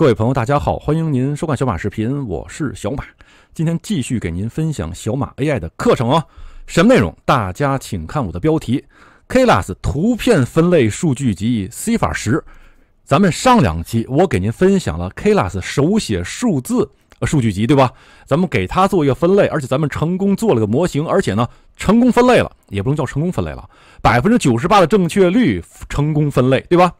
各位朋友，大家好，欢迎您收看小马视频，我是小马，今天继续给您分享小马 AI 的课程哦。什么内容？大家请看我的标题 k l a s 图片分类数据集 c 法十。1 0咱们上两期我给您分享了 k l a s 手写数字数据集，对吧？咱们给它做一个分类，而且咱们成功做了个模型，而且呢，成功分类了，也不能叫成功分类了，百分之九十八的正确率，成功分类，对吧？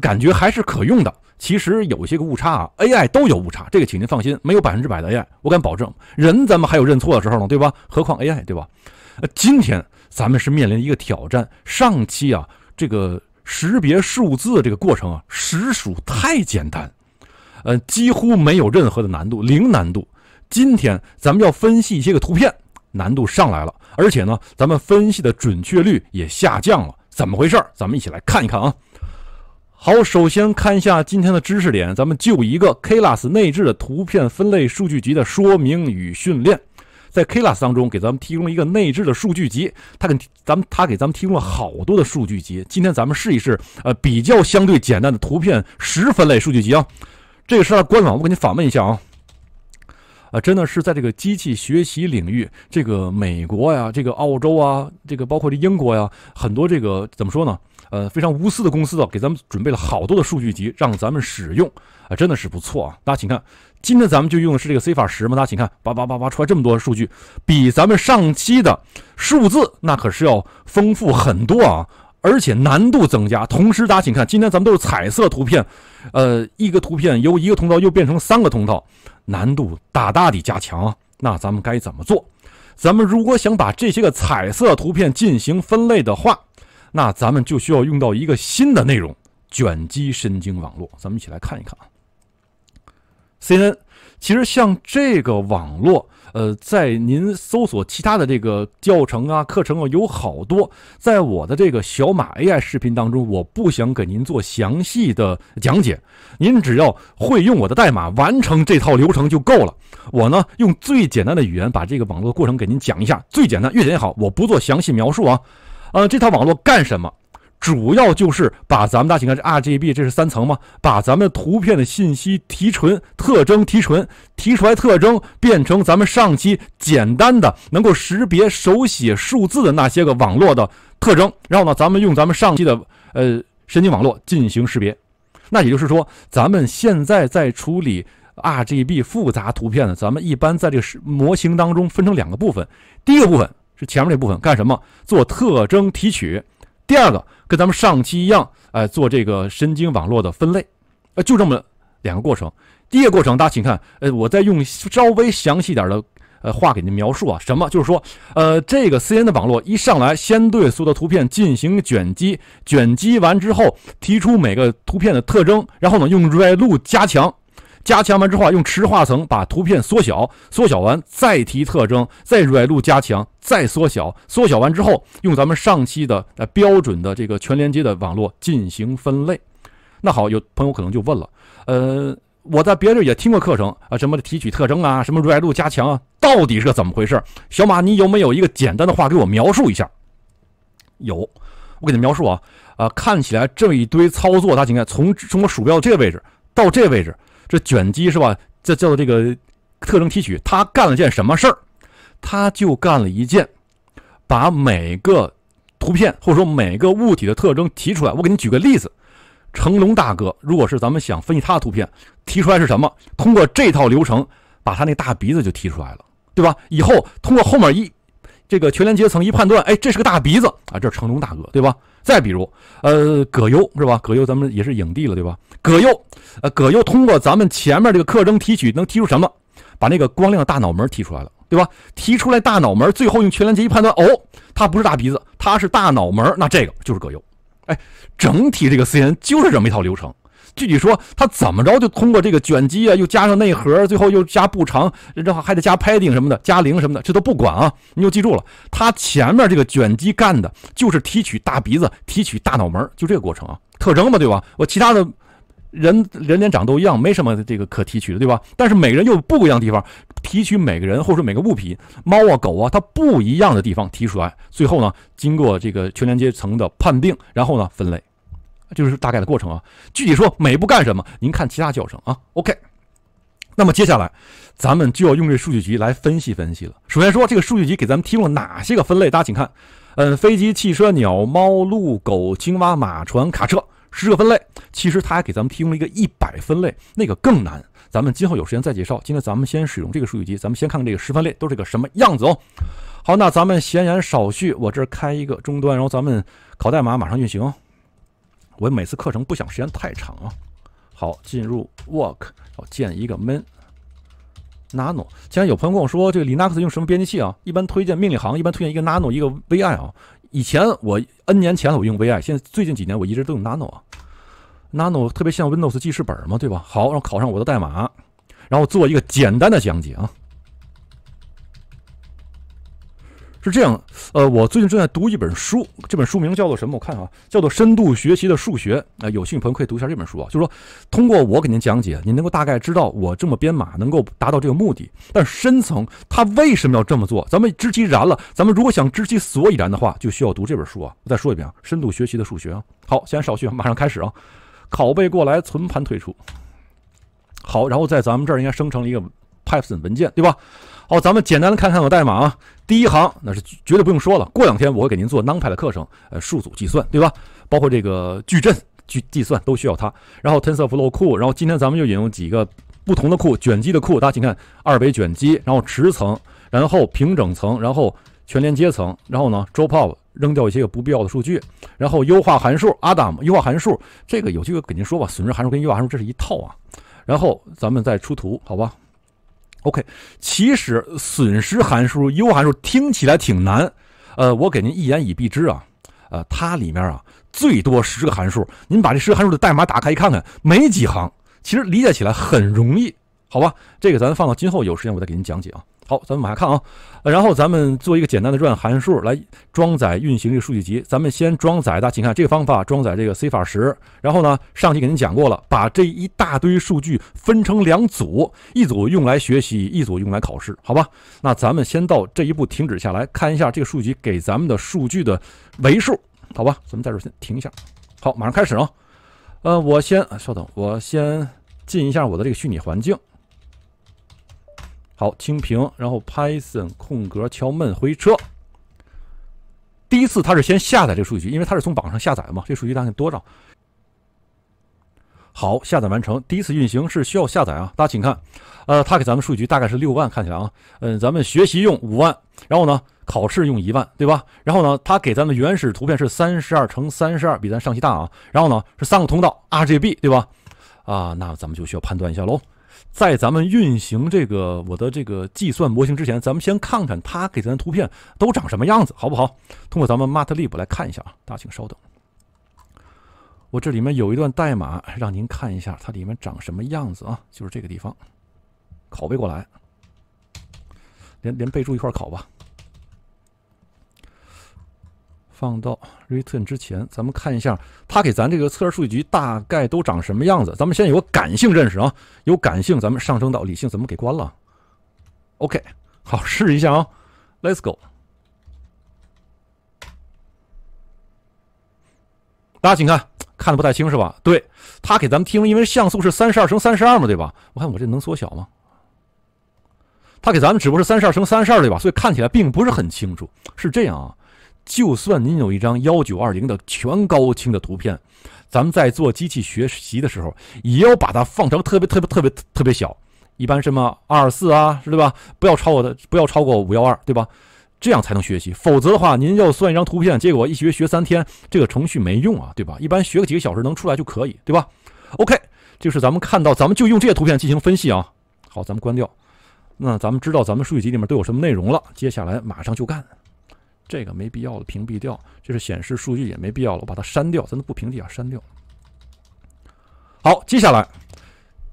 感觉还是可用的。其实有些个误差啊，AI 都有误差，这个请您放心，没有百分之百的 AI，我敢保证，人咱们还有认错的时候呢，对吧？何况 AI，对吧？呃，今天咱们是面临一个挑战，上期啊，这个识别数字这个过程啊，实属太简单，呃，几乎没有任何的难度，零难度。今天咱们要分析一些个图片，难度上来了，而且呢，咱们分析的准确率也下降了，怎么回事？咱们一起来看一看啊。好，首先看一下今天的知识点，咱们就一个 k l a s 内置的图片分类数据集的说明与训练。在 k l a s 当中，给咱们提供一个内置的数据集，它给咱们，它给咱们提供了好多的数据集。今天咱们试一试，呃，比较相对简单的图片十分类数据集啊。这个是它官网，我给你访问一下啊。啊，真的是在这个机器学习领域，这个美国呀，这个澳洲啊，这个包括这英国呀，很多这个怎么说呢？呃，非常无私的公司啊，给咱们准备了好多的数据集，让咱们使用啊，真的是不错啊！大家请看，今天咱们就用的是这个 c 法 f a 十嘛，大家请看，叭叭叭叭出来这么多数据，比咱们上期的数字那可是要丰富很多啊！而且难度增加，同时大家请看，今天咱们都是彩色图片，呃，一个图片由一个通道又变成三个通道，难度大大的加强。那咱们该怎么做？咱们如果想把这些个彩色图片进行分类的话，那咱们就需要用到一个新的内容——卷积神经网络。咱们一起来看一看啊，CNN。其实像这个网络。呃，在您搜索其他的这个教程啊、课程啊，有好多，在我的这个小马 AI 视频当中，我不想给您做详细的讲解，您只要会用我的代码完成这套流程就够了。我呢，用最简单的语言把这个网络过程给您讲一下，最简单，越简单越好，我不做详细描述啊。呃，这套网络干什么？主要就是把咱们大家请看这 RGB，这是三层吗？把咱们图片的信息提纯、特征提纯提出来，特征变成咱们上期简单的能够识别手写数字的那些个网络的特征。然后呢，咱们用咱们上期的呃神经网络进行识别。那也就是说，咱们现在在处理 RGB 复杂图片呢，咱们一般在这个模型当中分成两个部分。第一个部分是前面这部分干什么？做特征提取。第二个跟咱们上期一样，哎，做这个神经网络的分类，呃，就这么两个过程。第一个过程，大家请看，呃，我在用稍微详细点的呃话给您描述啊，什么？就是说，呃，这个 c n 的网络一上来，先对所有的图片进行卷积，卷积完之后提出每个图片的特征，然后呢用 r e d u 加强。加强完之后，用池化层把图片缩小，缩小完再提特征，再软路加强，再缩小，缩小完之后，用咱们上期的呃标准的这个全连接的网络进行分类。那好，有朋友可能就问了，呃，我在别的也听过课程啊，什么提取特征啊，什么软路加强啊，到底是个怎么回事？小马，你有没有一个简单的话给我描述一下？有，我给你描述啊，啊，看起来这一堆操作，大家看，从从我鼠标这个位置到这个位置。这卷积是吧？这叫这个特征提取。他干了件什么事儿？他就干了一件，把每个图片或者说每个物体的特征提出来。我给你举个例子，成龙大哥，如果是咱们想分析他的图片，提出来是什么？通过这套流程，把他那大鼻子就提出来了，对吧？以后通过后面一。这个全连阶层一判断，哎，这是个大鼻子啊，这是成龙大哥，对吧？再比如，呃，葛优是吧？葛优咱们也是影帝了，对吧？葛优，呃，葛优通过咱们前面这个特征提取，能提出什么？把那个光亮大脑门提出来了，对吧？提出来大脑门，最后用全连阶一判断，哦，他不是大鼻子，他是大脑门，那这个就是葛优。哎，整体这个 C N 就是这么一套流程。具体说，他怎么着就通过这个卷积啊，又加上内核，最后又加步长，然后还得加 padding 什么的，加零什么的，这都不管啊。你就记住了，他前面这个卷积干的就是提取大鼻子，提取大脑门，就这个过程啊，特征嘛，对吧？我其他的人人脸长都一样，没什么这个可提取的，对吧？但是每个人又不一样的地方，提取每个人或者说每个物品，猫啊狗啊，它不一样的地方提出来，最后呢，经过这个全连接层的判定，然后呢分类。就是大概的过程啊，具体说每一步干什么，您看其他教程啊。OK，那么接下来咱们就要用这数据集来分析分析了。首先说这个数据集给咱们提供了哪些个分类，大家请看，嗯，飞机、汽车、鸟、猫、鹿、狗、青蛙、马、船、卡车，十个分类。其实它还给咱们提供了一个一百分类，那个更难，咱们今后有时间再介绍。今天咱们先使用这个数据集，咱们先看看这个十分类都是个什么样子哦。好，那咱们闲言少叙，我这儿开一个终端，然后咱们拷代码，马上运行。我每次课程不想时间太长啊，好，进入 w o r k 要建一个 main。nano，既然有朋友跟我说这个 Linux 用什么编辑器啊？一般推荐命令行，一般推荐一个 nano，一个 vi 啊。以前我 n 年前我用 vi，现在最近几年我一直都用 nano 啊。nano 特别像 Windows 记事本嘛，对吧？好，然后考上我的代码，然后做一个简单的讲解啊。是这样，呃，我最近正在读一本书，这本书名叫做什么？我看啊，叫做《深度学习的数学》啊。有兴趣朋友可以读一下这本书啊。就是说，通过我给您讲解，您能够大概知道我这么编码能够达到这个目的。但深层，它为什么要这么做？咱们知其然了，咱们如果想知其所以然的话，就需要读这本书啊。我再说一遍啊，《深度学习的数学》啊。好，先少许，马上开始啊。拷贝过来，存盘退出。好，然后在咱们这儿应该生成了一个 Python 文件，对吧？好，咱们简单的看看我代码啊。第一行那是绝对不用说了。过两天我会给您做 NumPy 的课程，呃，数组计算对吧？包括这个矩阵去计算都需要它。然后 TensorFlow 库，然后今天咱们就引用几个不同的库，卷积的库，大家请看二维卷积，然后池层，然后平整层，然后全连接层，然后呢 Dropout，扔掉一些个不必要的数据，然后优化函数 Adam，优化函数这个有机会给您说吧。损失函数跟优化函数这是一套啊。然后咱们再出图，好吧？OK，其实损失函数 U 函数听起来挺难，呃，我给您一言以蔽之啊，呃，它里面啊最多十个函数，您把这十个函数的代码打开一看看，没几行，其实理解起来很容易，好吧？这个咱放到今后有时间我再给您讲解啊。好，咱们往下看啊。然后咱们做一个简单的转函数来装载运行这个数据集。咱们先装载，大家请看这个方法装载这个 c 法十。然后呢，上期给您讲过了，把这一大堆数据分成两组，一组用来学习，一组用来考试，好吧？那咱们先到这一步停止下来看一下这个数据集给咱们的数据的维数，好吧？咱们在这儿先停一下。好，马上开始啊。呃，我先稍等，我先进一下我的这个虚拟环境。好，清屏，然后 Python 空格敲闷回车。第一次它是先下载这个数据，因为它是从网上下载的嘛。这数据大概多少？好，下载完成。第一次运行是需要下载啊。大家请看，呃，它给咱们数据大概是六万，看起来啊，嗯，咱们学习用五万，然后呢考试用一万，对吧？然后呢，它给咱们原始图片是三十二乘三十二，比咱上期大啊。然后呢是三个通道 RGB，对吧？啊，那咱们就需要判断一下喽。在咱们运行这个我的这个计算模型之前，咱们先看看它给咱的图片都长什么样子，好不好？通过咱们 MATLAB 来看一下啊，大家请稍等。我这里面有一段代码，让您看一下它里面长什么样子啊，就是这个地方，拷贝过来，连连备注一块拷吧。放到 return 之前，咱们看一下它给咱这个测试数据集大概都长什么样子。咱们先有个感性认识啊，有感性，咱们上升到理性。怎么给关了，OK，好试一下啊，Let's go。大家请看，看的不太清是吧？对，它给咱们听，因为像素是三十二乘三十二嘛，对吧？我看我这能缩小吗？它给咱们只不过是三十二乘三十二对吧？所以看起来并不是很清楚，是这样啊。就算您有一张幺九二零的全高清的图片，咱们在做机器学习的时候，也要把它放成特别特别特别特别小，一般什么二四啊，对吧？不要超过的，不要超过五幺二，对吧？这样才能学习，否则的话，您要算一张图片，结果一学学三天，这个程序没用啊，对吧？一般学个几个小时能出来就可以，对吧？OK，就是咱们看到，咱们就用这些图片进行分析啊。好，咱们关掉，那咱们知道咱们数据集里面都有什么内容了，接下来马上就干。这个没必要了，屏蔽掉。这是显示数据也没必要了，我把它删掉。咱都不屏蔽啊，删掉。好，接下来，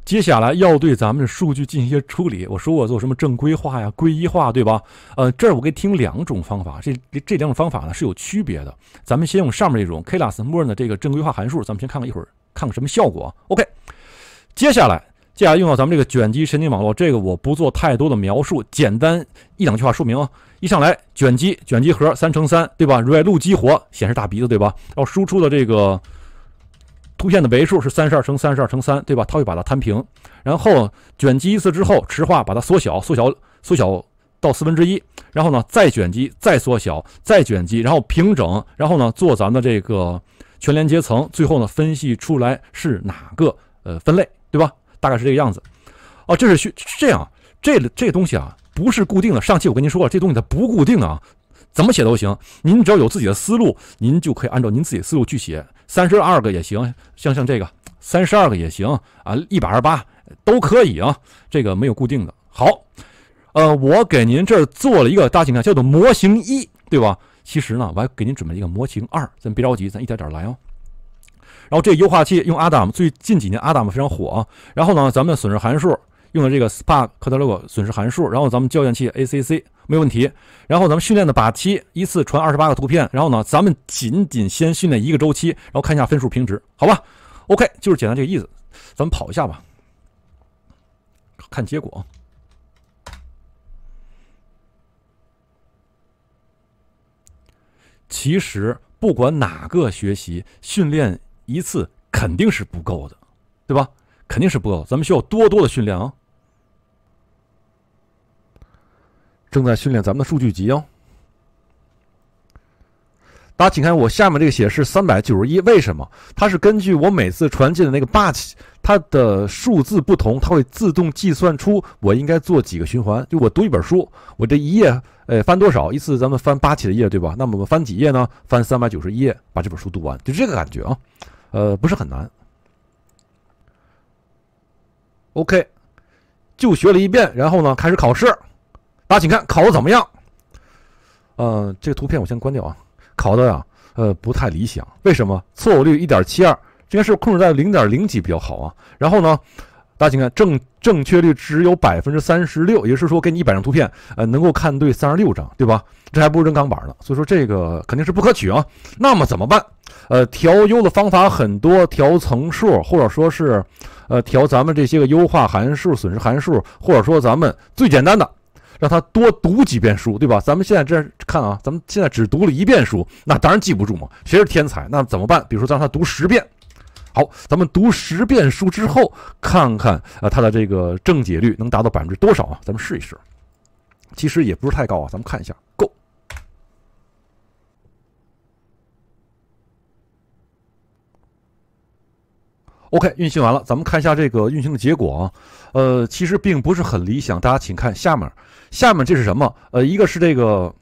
接下来要对咱们的数据进行一些处理。我说过做什么正规化呀、归一化，对吧？呃，这儿我给听两种方法，这这两种方法呢是有区别的。咱们先用上面这种 k e a s 默认的这个正规化函数，咱们先看看一会儿看看什么效果。OK，接下来。接下来用到咱们这个卷积神经网络，这个我不做太多的描述，简单一两句话说明一上来卷积卷积核三乘三，对吧 r e l 激活显示大鼻子，对吧？然后输出的这个图片的维数是三十二乘三十二乘三，对吧？它会把它摊平，然后卷积一次之后池化把它缩小，缩小缩小到四分之一，然后呢再卷积再缩小再卷积，然后平整，然后呢做咱们的这个全连接层，最后呢分析出来是哪个呃分类，对吧？大概是这个样子，哦，这是需这样，这这东西啊不是固定的。上期我跟您说，这东西它不固定啊，怎么写都行。您只要有自己的思路，您就可以按照您自己的思路去写。三十二个也行，像像这个三十二个也行啊，一百二八都可以啊，这个没有固定的。好，呃，我给您这儿做了一个大形看，叫做模型一，对吧？其实呢，我还给您准备一个模型二，咱别着急，咱一点点来哦。然后这优化器用 Adam，最近几年 Adam 非常火。然后呢，咱们损失函数用的这个 Spark 的 l o s 损失函数。然后咱们校验器 ACC 没问题。然后咱们训练的靶期依一次传二十八个图片。然后呢，咱们仅仅先训练一个周期，然后看一下分数平值，好吧？OK，就是简单这个意思。咱们跑一下吧，看结果。其实不管哪个学习训练。一次肯定是不够的，对吧？肯定是不够，咱们需要多多的训练啊！正在训练咱们的数据集哦。大家请看我下面这个显示三百九十一，为什么？它是根据我每次传进的那个八起，它的数字不同，它会自动计算出我应该做几个循环。就我读一本书，我这一页呃，翻多少？一次咱们翻八起的页，对吧？那么我翻几页呢？翻三百九十一页，把这本书读完，就这个感觉啊！呃，不是很难。OK，就学了一遍，然后呢，开始考试。大家请看考的怎么样？呃，这个图片我先关掉啊。考的呀，呃，不太理想。为什么错误率一点七二？这件事控制在零点零几比较好啊。然后呢？大家请看，正正确率只有百分之三十六，也就是说，给你一百张图片，呃，能够看对三十六张，对吧？这还不如扔钢板呢。所以说，这个肯定是不可取啊。那么怎么办？呃，调优的方法很多，调层数，或者说是，呃，调咱们这些个优化函数、损失函数，或者说咱们最简单的，让他多读几遍书，对吧？咱们现在这看啊，咱们现在只读了一遍书，那当然记不住嘛。谁是天才？那怎么办？比如说让他读十遍。好，咱们读十遍书之后，看看啊，它的这个正解率能达到百分之多少啊？咱们试一试，其实也不是太高啊。咱们看一下，Go，OK，运行完了，咱们看一下这个运行的结果啊。呃，其实并不是很理想。大家请看下面，下面这是什么？呃，一个是这个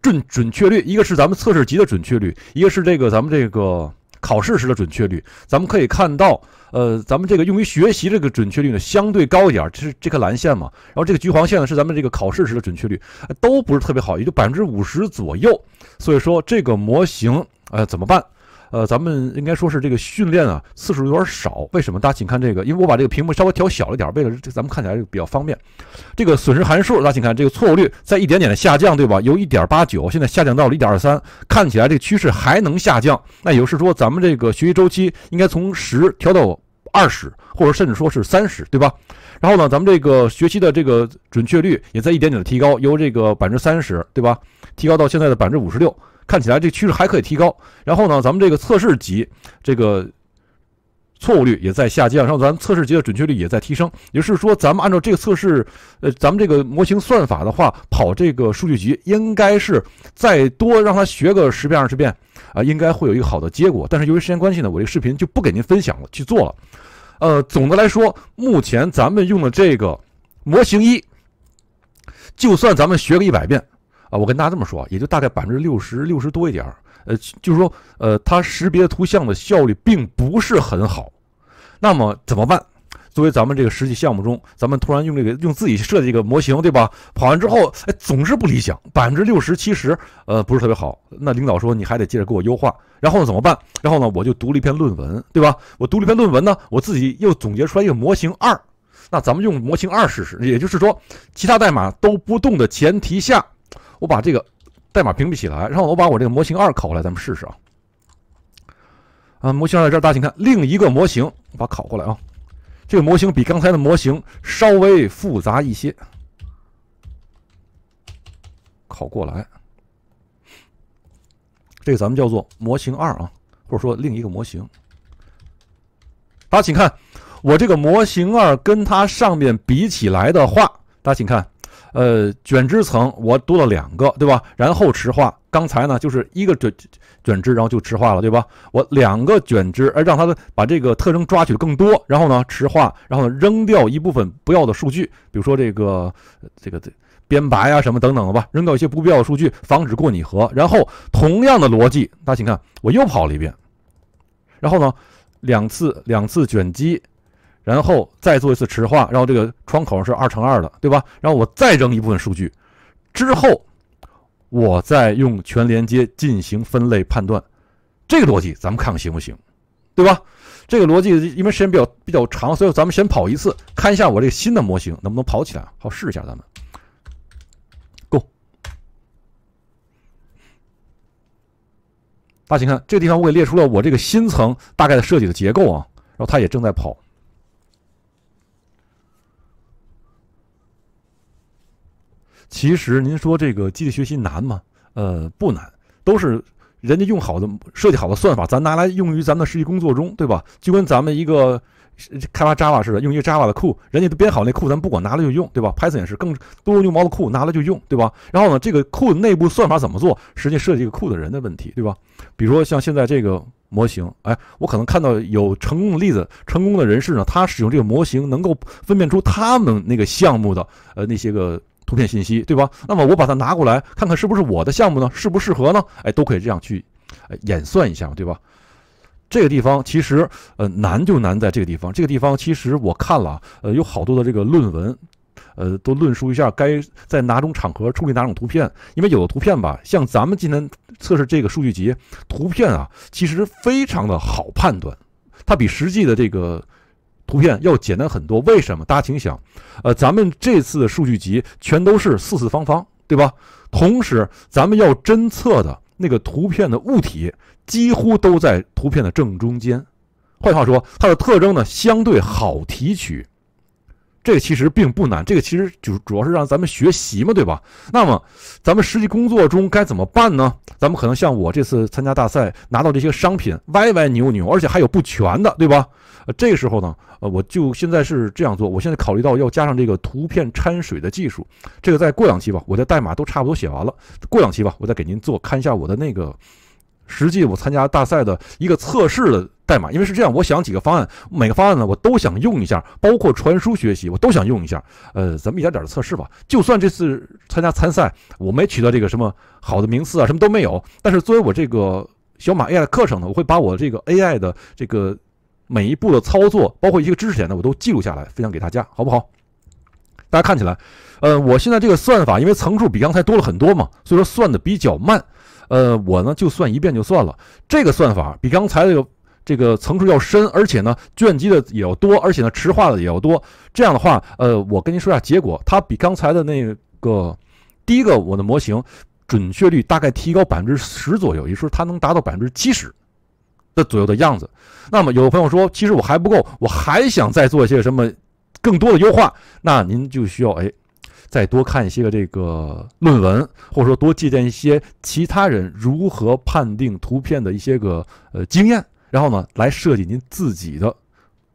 准准确率，一个是咱们测试集的准确率，一个是这个咱们这个。考试时的准确率，咱们可以看到，呃，咱们这个用于学习这个准确率呢，相对高一点，这是这颗蓝线嘛。然后这个橘黄线呢，是咱们这个考试时的准确率，都不是特别好，也就百分之五十左右。所以说，这个模型，呃，怎么办？呃，咱们应该说是这个训练啊次数有点少，为什么？大家请看这个，因为我把这个屏幕稍微调小了一点，为了这咱们看起来比较方便。这个损失函数，大家请看这个错误率在一点点的下降，对吧？由一点八九现在下降到了一点二三，看起来这个趋势还能下降。那也就是说，咱们这个学习周期应该从十调到二十，或者甚至说是三十，对吧？然后呢，咱们这个学习的这个准确率也在一点点的提高，由这个百分之三十，对吧？提高到现在的百分之五十六。看起来这趋势还可以提高。然后呢，咱们这个测试集这个错误率也在下降，然后咱测试集的准确率也在提升。也就是说，咱们按照这个测试，呃，咱们这个模型算法的话，跑这个数据集，应该是再多让它学个十遍、二十遍啊，应该会有一个好的结果。但是由于时间关系呢，我这个视频就不给您分享了，去做了。呃，总的来说，目前咱们用的这个模型一，就算咱们学个一百遍。啊，我跟大家这么说，也就大概百分之六十六十多一点儿，呃，就是说，呃，它识别图像的效率并不是很好。那么怎么办？作为咱们这个实际项目中，咱们突然用这个用自己设计一个模型，对吧？跑完之后，哎，总是不理想，百分之六十七十，呃，不是特别好。那领导说你还得接着给我优化。然后怎么办？然后呢，我就读了一篇论文，对吧？我读了一篇论文呢，我自己又总结出来一个模型二。那咱们用模型二试试，也就是说，其他代码都不动的前提下。我把这个代码屏蔽起来，然后我把我这个模型二拷过来，咱们试试啊。啊，模型二在这儿，大家请看另一个模型，我把拷过来啊。这个模型比刚才的模型稍微复杂一些，拷过来。这个咱们叫做模型二啊，或者说另一个模型。大家请看我这个模型二跟它上面比起来的话，大家请看。呃，卷枝层我多了两个，对吧？然后池化，刚才呢就是一个卷卷枝，然后就池化了，对吧？我两个卷枝，而让它的把这个特征抓取的更多，然后呢池化，然后扔掉一部分不要的数据，比如说这个这个这边白啊什么等等吧，扔掉一些不必要的数据，防止过拟合。然后同样的逻辑，大家请看，我又跑了一遍，然后呢，两次两次卷积。然后再做一次池化，然后这个窗口是二乘二的，对吧？然后我再扔一部分数据，之后我再用全连接进行分类判断，这个逻辑咱们看看行不行，对吧？这个逻辑因为时间比较比较长，所以咱们先跑一次，看一下我这个新的模型能不能跑起来，好试一下，咱们 Go。大家请看，这个地方我给列出了我这个新层大概的设计的结构啊，然后它也正在跑。其实您说这个机器学习难吗？呃，不难，都是人家用好的设计好的算法，咱拿来用于咱们实际工作中，对吧？就跟咱们一个开发 Java 似的，用一个 Java 的库，人家都编好那库，咱不管拿来就用，对吧？Python 也是，更多牛毛的库，拿来就用，对吧？然后呢，这个库内部算法怎么做，实际设计一个库的人的问题，对吧？比如说像现在这个模型，哎，我可能看到有成功的例子，成功的人士呢，他使用这个模型能够分辨出他们那个项目的呃那些个。图片信息对吧？那么我把它拿过来，看看是不是我的项目呢？适不适合呢？哎，都可以这样去，哎演算一下对吧？这个地方其实呃难就难在这个地方。这个地方其实我看了呃有好多的这个论文，呃都论述一下该在哪种场合处理哪种图片。因为有的图片吧，像咱们今天测试这个数据集图片啊，其实非常的好判断，它比实际的这个。图片要简单很多，为什么？大家请想，呃，咱们这次的数据集全都是四四方方，对吧？同时，咱们要侦测的那个图片的物体几乎都在图片的正中间，换句话说，它的特征呢相对好提取。这个其实并不难，这个其实就是主要是让咱们学习嘛，对吧？那么，咱们实际工作中该怎么办呢？咱们可能像我这次参加大赛拿到这些商品歪歪扭扭，而且还有不全的，对吧？呃，这个时候呢，呃，我就现在是这样做，我现在考虑到要加上这个图片掺水的技术，这个再过两期吧，我的代码都差不多写完了，过两期吧，我再给您做看一下我的那个。实际我参加大赛的一个测试的代码，因为是这样，我想几个方案，每个方案呢我都想用一下，包括传输学习，我都想用一下。呃，咱们一点点的测试吧。就算这次参加参赛，我没取得这个什么好的名次啊，什么都没有。但是作为我这个小马 AI 的课程呢，我会把我这个 AI 的这个每一步的操作，包括一些知识点呢，我都记录下来，分享给大家，好不好？大家看起来，呃，我现在这个算法，因为层数比刚才多了很多嘛，所以说算的比较慢。呃，我呢就算一遍就算了。这个算法比刚才的个这个层数要深，而且呢卷积的也要多，而且呢池化的也要多。这样的话，呃，我跟您说下结果，它比刚才的那个第一个我的模型准确率大概提高百分之十左右，也就是它能达到百分之七十的左右的样子。那么有朋友说，其实我还不够，我还想再做一些什么更多的优化，那您就需要哎。再多看一些个这个论文，或者说多借鉴一些其他人如何判定图片的一些个呃经验，然后呢来设计您自己的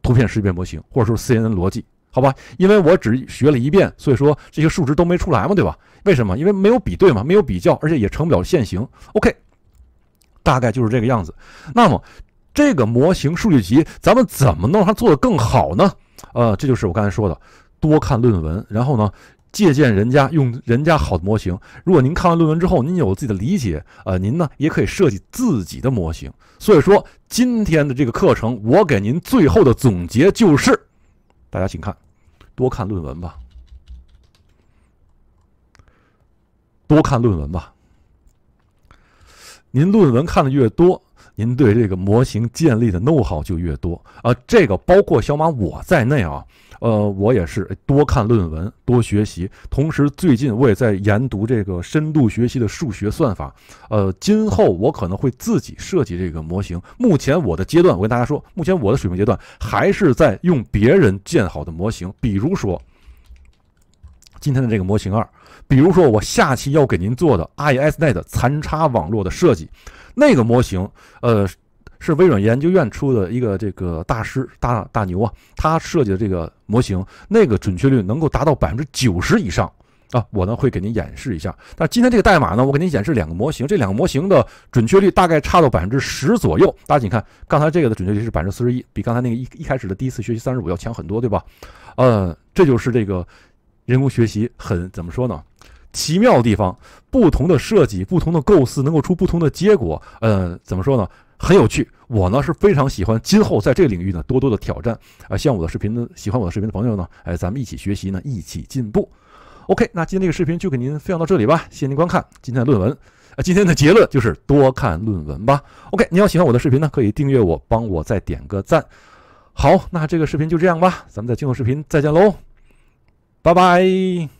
图片识别模型，或者说 CNN 逻辑，好吧？因为我只学了一遍，所以说这些数值都没出来嘛，对吧？为什么？因为没有比对嘛，没有比较，而且也成不了现形。OK，大概就是这个样子。那么这个模型数据集，咱们怎么能让它做得更好呢？呃，这就是我刚才说的，多看论文，然后呢？借鉴人家用人家好的模型。如果您看完论文之后，您有自己的理解，呃，您呢也可以设计自己的模型。所以说，今天的这个课程，我给您最后的总结就是：大家请看，多看论文吧，多看论文吧。您论文看的越多。您对这个模型建立的 know 好就越多啊，这个包括小马我在内啊，呃，我也是多看论文，多学习，同时最近我也在研读这个深度学习的数学算法，呃，今后我可能会自己设计这个模型。目前我的阶段，我跟大家说，目前我的水平阶段还是在用别人建好的模型，比如说今天的这个模型二。比如说，我下期要给您做的 ISNet 残差网络的设计，那个模型，呃，是微软研究院出的一个这个大师大大牛啊，他设计的这个模型，那个准确率能够达到百分之九十以上啊。我呢会给您演示一下。但今天这个代码呢，我给您演示两个模型，这两个模型的准确率大概差到百分之十左右。大家请看，刚才这个的准确率是百分之四十一，比刚才那个一一开始的第一次学习三十五要强很多，对吧？呃，这就是这个。人工学习很怎么说呢？奇妙的地方，不同的设计、不同的构思能够出不同的结果。呃，怎么说呢？很有趣。我呢是非常喜欢，今后在这个领域呢多多的挑战。呃，像我的视频的喜欢我的视频的朋友呢，哎，咱们一起学习呢，一起进步。OK，那今天这个视频就给您分享到这里吧。谢谢您观看今天的论文。啊，今天的结论就是多看论文吧。OK，您要喜欢我的视频呢，可以订阅我，帮我再点个赞。好，那这个视频就这样吧。咱们在今后视频再见喽。拜拜。